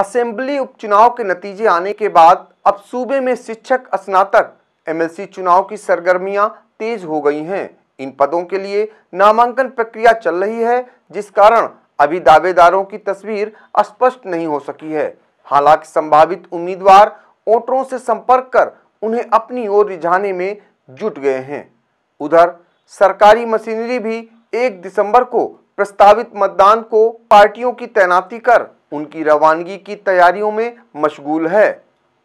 assembly उपचुनाव के नतीजे आने के बाद अब सूबे में शिक्षक स्नातक एमएलसी चुनाव की सरगर्मियां तेज हो गई हैं इन पदों के लिए नामांकन प्रक्रिया चल रही है जिस कारण अभी दावेदारों की तस्वीर स्पष्ट नहीं हो सकी है हालांकि संभावित उम्मीदवार वोटरों से संपर्क कर उन्हें अपनी ओर रिझाने में जुट गए हैं उधर सरकारी मशीनरी भी एक दिसंबर को प्रस्तावित मतदान को पार्टियों की तैनाती कर उनकी रवानगी की तैयारियों में मशगूल है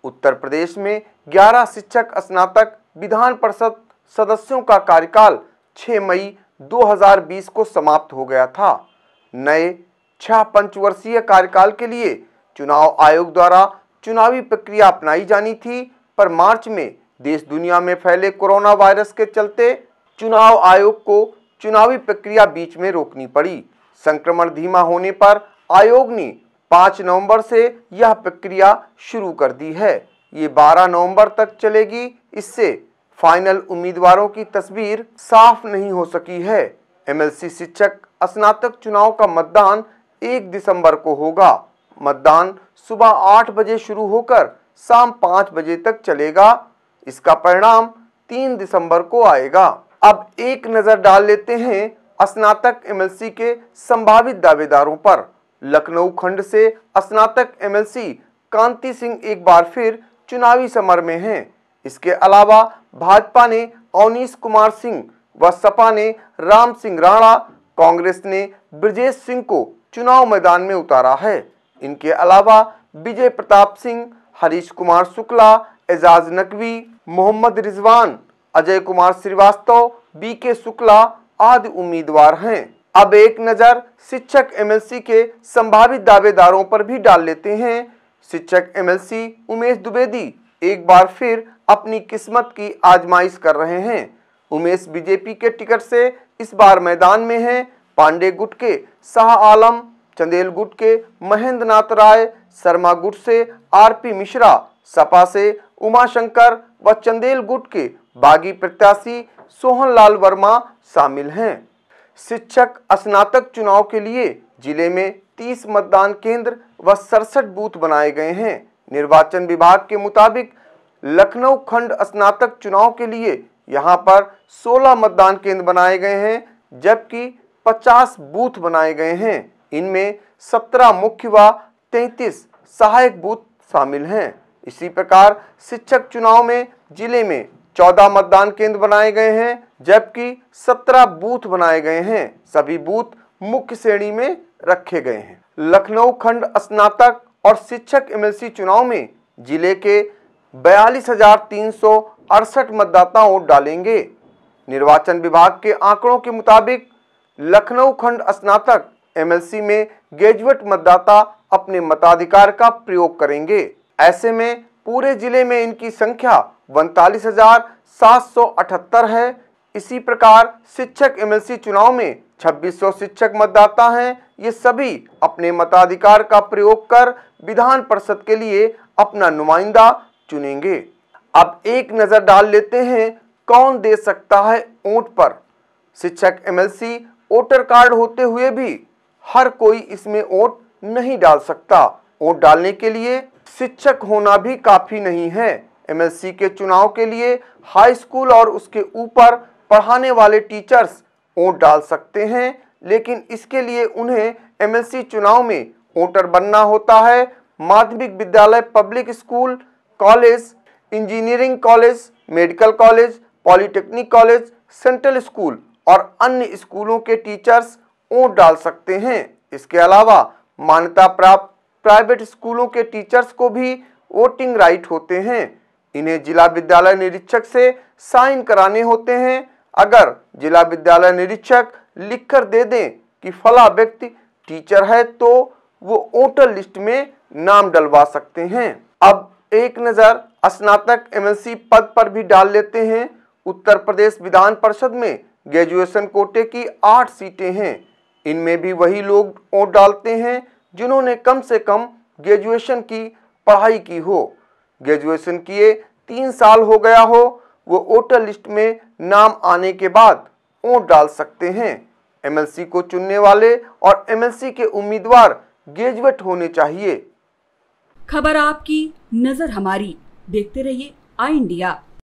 उत्तर प्रदेश में 11 शिक्षक स्नातक विधान परिषद सदस्यों का कार्यकाल 6 मई 2020 को समाप्त हो गया था नए छह पंचवर्षीय कार्यकाल के लिए चुनाव आयोग द्वारा चुनावी प्रक्रिया अपनाई जानी थी पर मार्च में देश दुनिया में फैले कोरोना वायरस के चलते चुनाव आयोग को चुनावी प्रक्रिया बीच में रोकनी पड़ी संक्रमण धीमा होने पर आयोग ने 5 नवंबर से यह प्रक्रिया शुरू कर दी है ये 12 नवंबर तक चलेगी इससे फाइनल उम्मीदवारों की तस्वीर साफ नहीं हो सकी है एमएलसी शिक्षक स्नातक चुनाव का मतदान 1 दिसंबर को होगा मतदान सुबह 8 बजे शुरू होकर शाम 5 बजे तक चलेगा इसका परिणाम 3 दिसंबर को आएगा अब एक नज़र डाल लेते हैं स्नातक एमएलसी के संभावित दावेदारों पर लखनऊ खंड से स्नातक एमएलसी कांति सिंह एक बार फिर चुनावी समर में हैं इसके अलावा भाजपा ने अवनीश कुमार सिंह व सपा ने राम सिंह राणा कांग्रेस ने ब्रजेश सिंह को चुनाव मैदान में उतारा है इनके अलावा विजय प्रताप सिंह हरीश कुमार शुक्ला एजाज नकवी मोहम्मद रिजवान अजय कुमार श्रीवास्तव बी के शुक्ला आदि उम्मीदवार हैं अब एक नज़र शिक्षक एमएलसी के संभावित दावेदारों पर भी डाल लेते हैं शिक्षक एमएलसी उमेश द्विवेदी एक बार फिर अपनी किस्मत की आजमाइश कर रहे हैं उमेश बीजेपी के टिकट से इस बार मैदान में हैं पांडे गुट के शाह आलम चंदेल गुट के महेंद्र नाथ राय शर्मा गुट से आरपी मिश्रा सपा से उमाशंकर व चंदेल गुट के बागी प्रत्याशी सोहन लाल वर्मा शामिल हैं शिक्षक स्नातक चुनाव के लिए जिले में 30 मतदान केंद्र व सड़सठ बूथ बनाए गए हैं निर्वाचन विभाग के मुताबिक लखनऊ खंड स्नातक चुनाव के लिए यहां पर 16 मतदान केंद्र बनाए गए हैं जबकि 50 बूथ बनाए गए हैं इनमें 17 मुख्य व 33 सहायक बूथ शामिल हैं इसी प्रकार शिक्षक चुनाव में जिले में चौदह मतदान केंद्र बनाए गए हैं जबकि सत्रह बूथ बनाए गए हैं सभी बूथ मुख्य श्रेणी में रखे गए हैं लखनऊ खंड स्नातक और शिक्षक एमएलसी चुनाव में जिले के बयालीस हजार तीन सौ अड़सठ मतदाता वोट डालेंगे निर्वाचन विभाग के आंकड़ों के मुताबिक लखनऊ खंड स्नातक एमएलसी में ग्रेजुएट मतदाता अपने मताधिकार का प्रयोग करेंगे ऐसे में पूरे जिले में इनकी संख्या उनतालीस है इसी प्रकार शिक्षक एमएलसी चुनाव में 2600 शिक्षक मतदाता हैं ये सभी अपने मताधिकार का प्रयोग कर विधान परिषद के लिए अपना नुमाइंदा चुनेंगे अब एक नज़र डाल लेते हैं कौन दे सकता है वोट पर शिक्षक एमएलसी वोटर कार्ड होते हुए भी हर कोई इसमें वोट नहीं डाल सकता वोट डालने के लिए शिक्षक होना भी काफ़ी नहीं है एमएससी के चुनाव के लिए हाई स्कूल और उसके ऊपर पढ़ाने वाले टीचर्स वोट डाल सकते हैं लेकिन इसके लिए उन्हें एमएससी चुनाव में वोटर बनना होता है माध्यमिक विद्यालय public school college engineering college medical college polytechnic college central school और अन्य स्कूलों के टीचर्स वोट डाल सकते हैं इसके अलावा मान्यता प्राप्त प्राइवेट स्कूलों के टीचर्स को भी वोटिंग राइट होते हैं इन्हें जिला विद्यालय निरीक्षक से साइन कराने होते हैं अगर जिला विद्यालय निरीक्षक लिखकर दे दें कि फला व्यक्ति टीचर है तो वो वोटर लिस्ट में नाम डलवा सकते हैं अब एक नज़र स्नातक एमएलसी पद पर भी डाल लेते हैं उत्तर प्रदेश विधान परिषद में ग्रेजुएशन कोटे की आठ सीटें हैं इनमें भी वही लोग वोट डालते हैं जिन्होंने कम से कम ग्रेजुएशन की पढ़ाई की हो ग्रेजुएशन किए तीन साल हो गया हो वो वोटर लिस्ट में नाम आने के बाद वोट डाल सकते हैं एमएलसी को चुनने वाले और एमएलसी के उम्मीदवार ग्रेजुएट होने चाहिए खबर आपकी नजर हमारी देखते रहिए आई इंडिया